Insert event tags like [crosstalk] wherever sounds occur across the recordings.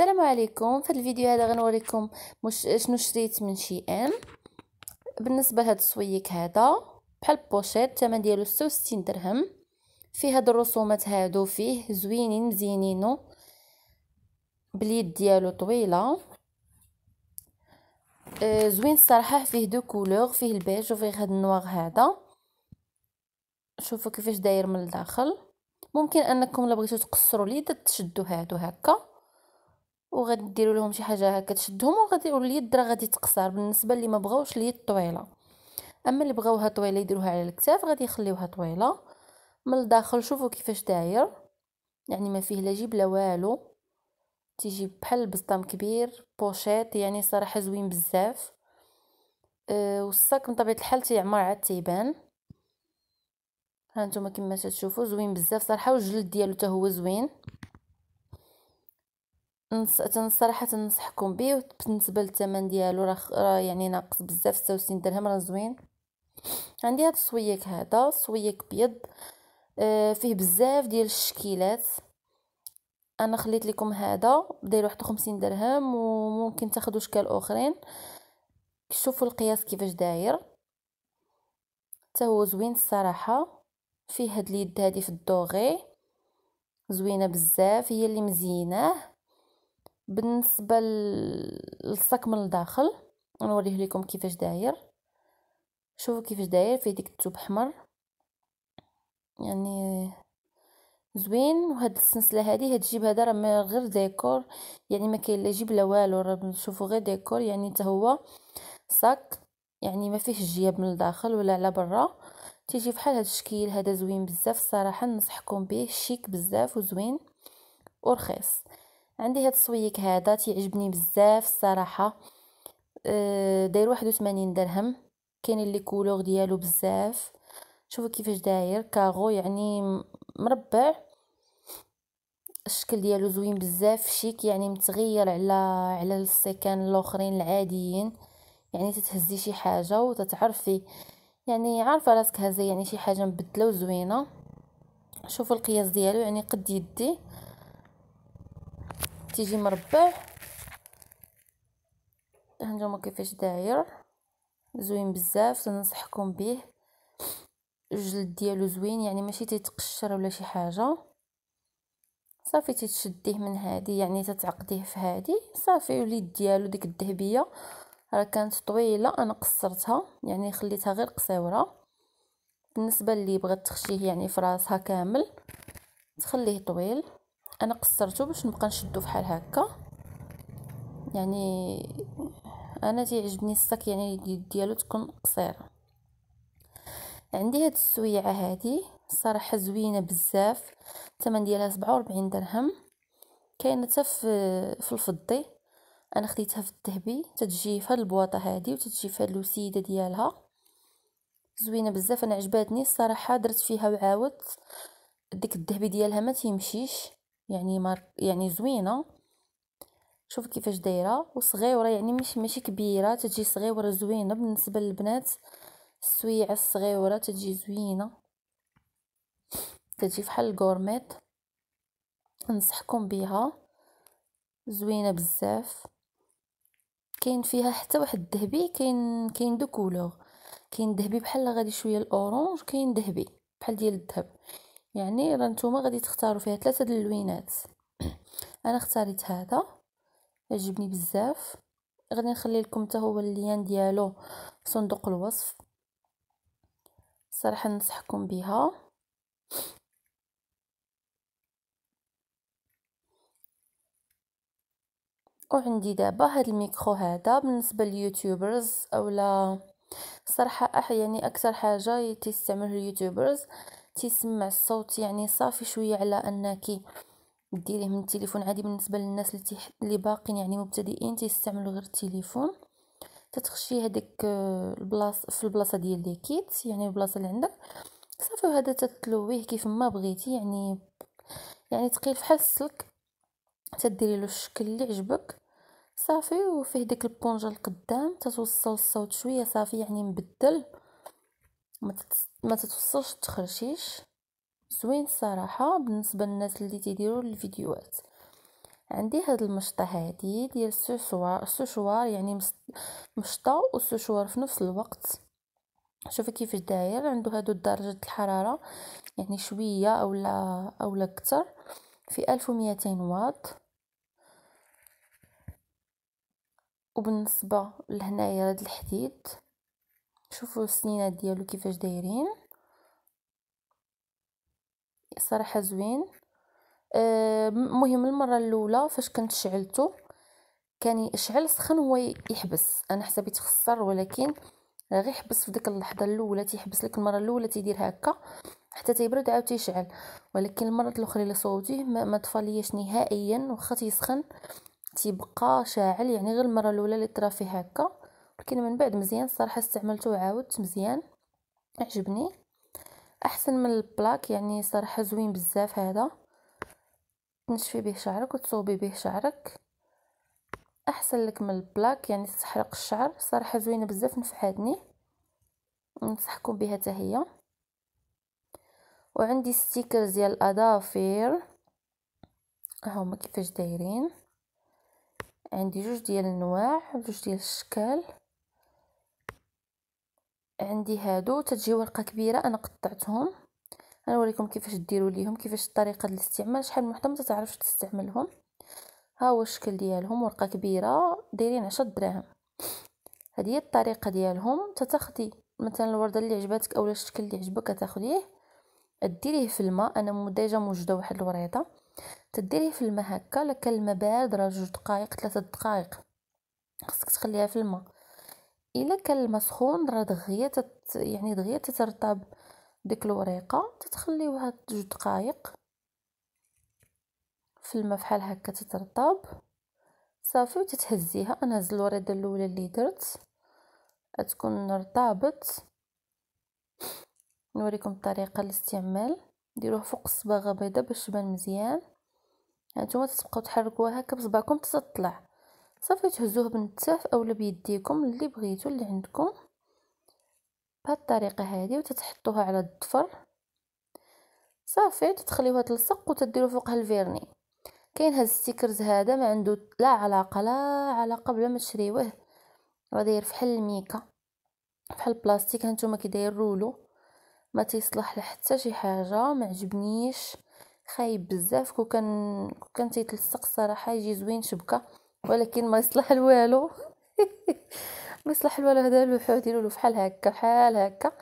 السلام عليكم في الفيديو هذا غنوريكم مش شنو شريت من شي ان بالنسبه لهذا السويك هذا بحال بوشيط الثمن ديالو 66 درهم فيه هاد الرسومات هادو فيه زوينين مزينينو باليد ديالو طويله آه، زوين الصراحه فيه دو كولور فيه البيج وفيه هاد النوار هذا شوفوا كيفاش داير من الداخل ممكن انكم الا بغيتو تقصروا اليد تشدوا هادو هكا وغديروا لهم شي حاجه هكا تشدهم وغادي اليد راه غادي تقصر بالنسبه اللي ما بغاوش اليد طويله اما اللي بغاوها طويله يديروها على الكتاف غادي يخليوها طويله من الداخل شوفوا كيفاش داير يعني ما فيه لا جيب لا والو تيجي بحال البسطام كبير بوشيط يعني صراحه زوين بزاف أه والساك من طبيعه الحال تيعمر عاد تيبان هانتوما كما تشوفوا زوين بزاف صراحه والجلد ديالو حتى هو زوين نص... تنصحكم به وبالنسبه للثمن ديالو راه يعني ناقص بزاف 66 درهم راه زوين عندي هذا السويك هذا سويك بيض آه، فيه بزاف ديال الشكيلات انا خليت لكم هذا داير 51 درهم وممكن تاخذوا شكل اخرين شوفوا القياس كيفاش داير حتى هو زوين الصراحه فيه هاد اليد هادي في الدوغي زوينه بزاف هي اللي مزيناه بالنسبه للصك من الداخل نوريه لكم كيفاش داير شوفوا كيفاش داير فيه ديك التوب حمر يعني زوين وهاد السنسله هادي هتجيب هذا راه غير ديكور يعني ما كاين لا جيب لا والو راه نشوفوا غير ديكور يعني حتى هو صاك يعني ما فيهش جياب من الداخل ولا على برا تيجي بحال هاد الشكل هذا زوين بزاف الصراحه ننصحكم به شيك بزاف وزوين ورخيص عندي هاد السويك هذا تيعجبني بزاف الصراحه أه، داير 81 درهم كاينين لي كولور ديالو بزاف شوفوا كيفاش داير كاغو يعني مربع الشكل ديالو زوين بزاف شيك يعني متغير على على السكان الاخرين العاديين يعني تتهزي شي حاجه وتتعرفي يعني عارفه راسك هزا يعني شي حاجه مبدله وزوينه شوفوا القياس ديالو يعني قد يدي تيجي مربع هانتوما كيفاش داير زوين بزاف تنصحكم به الجلد ديالو زوين يعني ماشي تيتقشر ولا شي حاجه صافي تتشديه من هادي يعني تتعقديه في هادي صافي وليد ديالو ديك الذهبيه راه كانت طويله انا قصرتها يعني خليتها غير قصيره بالنسبه اللي بغات تخشيه يعني في راسها كامل تخليه طويل انا قصرته باش نبقى نشدو فحال هكا يعني انا تيعجبني الصاك يعني اليد ديالو تكون قصيره عندي هاد السويعه هادي صراحه زوينه بزاف الثمن ديالها 47 درهم كاينه حتى في الفضي انا خديتها في الذهبي تتجي في هاد البواطه هادي وتتجي في هاد الوسيده ديالها زوينه بزاف انا عجباتني الصراحه درت فيها وعاودت ديك الذهبي ديالها ما تيمشيش يعني مار يعني زوينه شوف كيفاش دايره وصغيره يعني مش ماشي كبيره تجي صغيره زوينه بالنسبه للبنات السويعه الصغيره تجي زوينه تجي فحال الكورميت انصحكم بها زوينه بزاف كاين فيها حتى واحد الذهبي كاين كاين دو كولور كاين ذهبي بحال غادي شويه الاورانج كاين ذهبي بحال ديال الذهب يعني راه نتوما غادي تختاروا فيها ثلاثه د اللوينات [clears throat] انا اختاريت هذا عجبني بزاف غادي نخلي لكم حتى هو اللين ديالو في صندوق الوصف صراحه ننصحكم بها وعندي دابا هاد الميكرو هذا بالنسبه لليوتيوبرز اولا صراحه يعني اكثر حاجه تيستعملها اليوتيوبرز تسمع الصوت يعني صافي شويه على انك ديريه من التليفون عادي بالنسبه للناس اللي تح... اللي باقين يعني مبتدئين تيستعملوا غير التليفون تتخشي هذاك آه، البلاصه في البلاصه ديال ليكيت يعني البلاصه اللي عندك صافي وهذا تتلويه كيف ما بغيتي يعني يعني تقيل فحال السلك تديري له الشكل اللي عجبك صافي وفيه ديك البونجه القدام تتوصل الصوت شويه صافي يعني مبدل ما ما تتوصلش التخرشيش زوين الصراحه بالنسبه للناس اللي تيديروا الفيديوهات عندي هاد المشطه هادي ديال السوشوار السوشوار يعني مشطه والسوشوار في نفس الوقت شوفي كيفاش داير عنده هادو درجه الحراره يعني شويه اولا اولا كتر في ألف ومئتين واط وبالنسبه لهنايا هاد الحديد شوفوا السنينات ديالو كيفاش دايرين صراحه زوين المهم آه، المره الاولى فاش كنت شعلته كان يشعل سخن هو يحبس انا حسابي تخسر ولكن غير يحبس في ديك اللحظه الاولى تيحبس لك المره الاولى تيدير هكا حتى تيبرد عاود تيشعل ولكن المره الاخرى اللي صوتيه ما, ما طفاليش نهائيا وخا تيسخن تيبقى شاعل يعني غير المره الاولى اللي طرا فيه هكا لكن من بعد مزيان الصراحه استعملته وعاودت مزيان عجبني احسن من البلاك يعني صراحه زوين بزاف هذا تنشفي به شعرك وتصوبي به شعرك احسن لك من البلاك يعني تحرق الشعر صراحه زوينه بزاف نفعتني ننصحكم بها حتى وعندي ستيكرز ديال الاظافير هما كيفاش دايرين عندي جوج ديال النواع جوج ديال الشكال عندي هادو تتجي ورقه كبيره انا قطعتهم غنوريكم كيفاش ديروا ليهم كيفاش الطريقه ديال الاستعمال شحال من وحده ما تعرفش تستعملهم ها هو الشكل ديالهم ورقه كبيره دايرين 10 دراهم هذه هي الطريقه ديالهم تتاخدي مثلا الورده اللي عجبتك اولا الشكل اللي عجبك تاخديه ديريه في الماء انا ديجا موجوده واحد الوريطه تديريه في الماء هكا لا كان الماء بارد راه جوج دقائق ثلاثة دقائق خصك تخليها في الماء الا كان الماء سخون راه دغيا تت يعني دغيا تترطب ديك الوريقه تتخليوها جوج دقائق في الماء بحال هكا تترطب صافي وتتهزيها انا هز الوريده الاولى اللي درت تكون رطابت نوريكم الطريقه الاستعمال ديروه فوق الصباغه بيضه باش تبان مزيان هانتوما تبقاو تحركوها هكا بصبعكم تتطلع تطلع صافي تهزوه بنتاف اولا بيديكم اللي بغيتو اللي عندكم بهاد الطريقه هذه وتتحطوها على الضفر صافي تتخليوها تلصق وتديروا فوقها الفيرني كاين هاد الستيكرز هذا ما عنده لا علاقه لا علاقه بلا ما تشريوه داير فحال الميكا فحال البلاستيك هانتوما كي داير رولو ما تيصلح لحتى شي حاجه ما عجبنيش خايب بزاف كو كان كو كان تيتلصق الصراحه يجي زوين شبكه ولكن ما يصلح لوالو [laughs] ما يصلح لوالو هذا لوحو ديرو له فحال هكا بحال هكا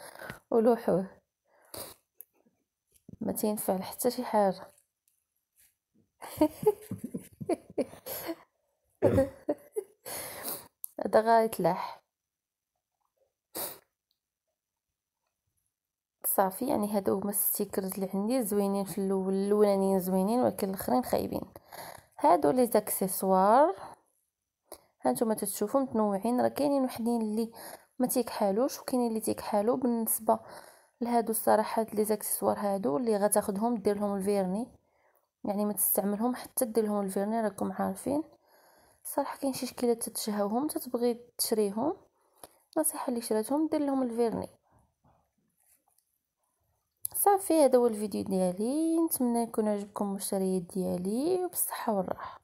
ولوحوه ما تينفع حتى شي حاجه [laughs] هذا غيتلاح صافي يعني هادو هما الستيكرز اللي عندي زوينين في الاول الاولانيين زوينين ولكن الاخرين خايبين هادو لي زاكسيسوار هانتوما تتشوفوا متنوعين راه كاينين وحدين اللي ما تيكحالوش وكاينين اللي تيكحالو بالنسبه لهادو الصراحه لي زاكسيسوار هادو اللي غتاخدهم دير لهم الفيرني يعني ما تستعملهم حتى دير لهم الفيرني راكم عارفين صراحه كاين شي شكيله تتشهاوهم تتبغي تشريهم النصيحه اللي شراتهم دير لهم الفيرني صافي هذا هو الفيديو ديالي نتمنى يكون عجبكم المشتريات ديالي وبالصحه والراحه